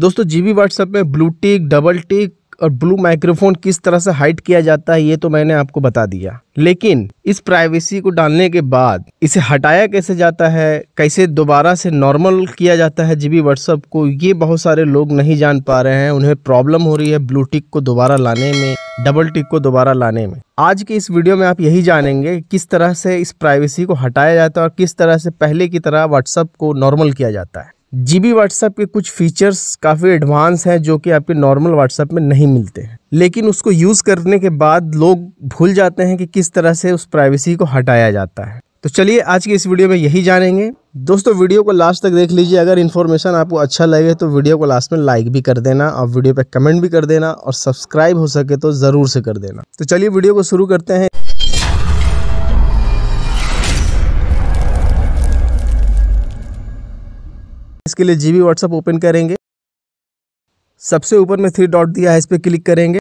दोस्तों G B WhatsApp में blue tick double tick और ब्लू माइक्रोफोन किस तरह से हाइट किया जाता है ये तो मैंने आपको बता दिया लेकिन इस प्राइवेसी को डालने के बाद इसे हटाया कैसे जाता है कैसे दोबारा से नॉर्मल किया जाता है जीबी व्हाट्सअप को ये बहुत सारे लोग नहीं जान पा रहे हैं उन्हें प्रॉब्लम हो रही है ब्लू टिक को दोबारा लाने में डबल टिक को दोबारा लाने में आज के इस वीडियो में आप यही जानेंगे किस तरह से इस प्राइवेसी को हटाया जाता है और किस तरह से पहले की तरह व्हाट्सअप को नॉर्मल किया जाता है जीबी व्हाट्सएप के कुछ फीचर्स काफ़ी एडवांस हैं जो कि आपके नॉर्मल व्हाट्सएप में नहीं मिलते हैं लेकिन उसको यूज़ करने के बाद लोग भूल जाते हैं कि किस तरह से उस प्राइवेसी को हटाया जाता है तो चलिए आज के इस वीडियो में यही जानेंगे दोस्तों वीडियो को लास्ट तक देख लीजिए अगर इन्फॉर्मेशन आपको अच्छा लगे तो वीडियो को लास्ट में लाइक भी कर देना और वीडियो पर कमेंट भी कर देना और सब्सक्राइब हो सके तो ज़रूर से कर देना तो चलिए वीडियो को शुरू करते हैं इसके लिए जीबी व्हाट्सअप ओपन करेंगे सबसे ऊपर में थ्री डॉट दिया है इस पर क्लिक करेंगे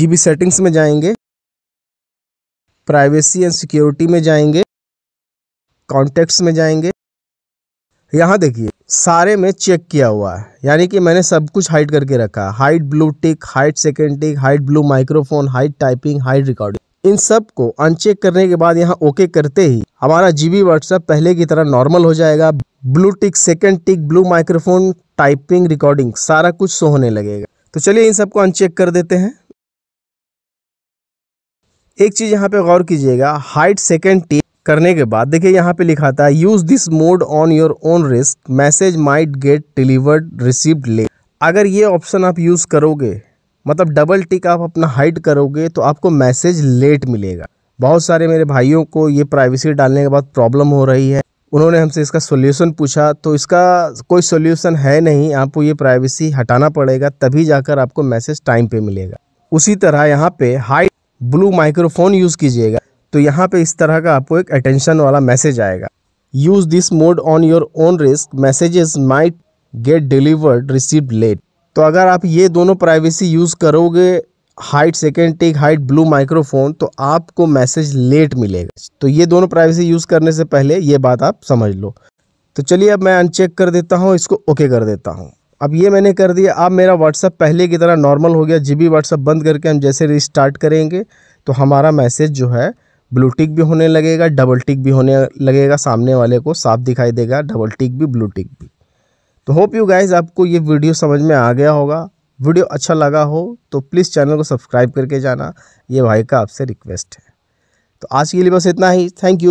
जीबी सेटिंग्स में जाएंगे प्राइवेसी एंड सिक्योरिटी में जाएंगे कॉन्टेक्ट्स में जाएंगे यहाँ देखिए सारे में चेक किया हुआ है यानी कि मैंने सब कुछ हाइड करके रखा है hide blue tick hide second tick hide blue microphone hide typing hide recording इन सब को अनचेक करने के बाद यहाँ ओके करते ही हमारा जीबी व्हाट्सएप पहले की तरह नॉर्मल हो जाएगा blue tick second tick blue microphone typing recording सारा कुछ सो होने लगेगा तो चलिए इन सबको अनचेक कर देते हैं एक चीज़ यहाँ पे गौर कीजिएगा हाइट सेकेंड टिक करने के बाद देखिए यहाँ पे लिखा था use this mode on your own risk message might get delivered received late अगर ये ऑप्शन आप यूज़ करोगे मतलब डबल टिक आप अपना हाइट करोगे तो आपको मैसेज लेट मिलेगा बहुत सारे मेरे भाइयों को ये प्राइवेसी डालने के बाद प्रॉब्लम हो रही है उन्होंने हमसे इसका सोल्यूशन पूछा तो इसका कोई सोल्यूशन है नहीं आपको ये प्राइवेसी हटाना पड़ेगा तभी जाकर आपको मैसेज टाइम पे मिलेगा उसी तरह यहाँ पे हाई ब्लू माइक्रोफोन यूज़ कीजिएगा तो यहाँ पे इस तरह का आपको एक अटेंशन वाला मैसेज आएगा use this mode on your own risk messages might get delivered receive late तो अगर आप ये दोनों प्राइवेसी यूज़ करोगे hide second tick hide blue microphone तो आपको मैसेज लेट मिलेगा तो ये दोनों प्राइवेसी यूज़ करने से पहले ये बात आप समझ लो तो चलिए अब मैं अनचेक कर देता हूँ इसको ओके कर देता हूँ अब ये मैंने कर दिया अब मेरा व्हाट्सअप पहले की तरह नॉर्मल हो गया जी बी व्हाट्सअप बंद करके हम जैसे रिस्टार्ट करेंगे तो हमारा मैसेज जो है ब्लू टिक भी होने लगेगा डबल टिक भी होने लगेगा सामने वाले को साफ दिखाई देगा डबल टिक भी ब्लू टिक भी तो होप यू गाइज आपको ये वीडियो समझ में आ गया होगा वीडियो अच्छा लगा हो तो प्लीज़ चैनल को सब्सक्राइब करके जाना ये भाई का आपसे रिक्वेस्ट है तो आज के लिए बस इतना ही थैंक यू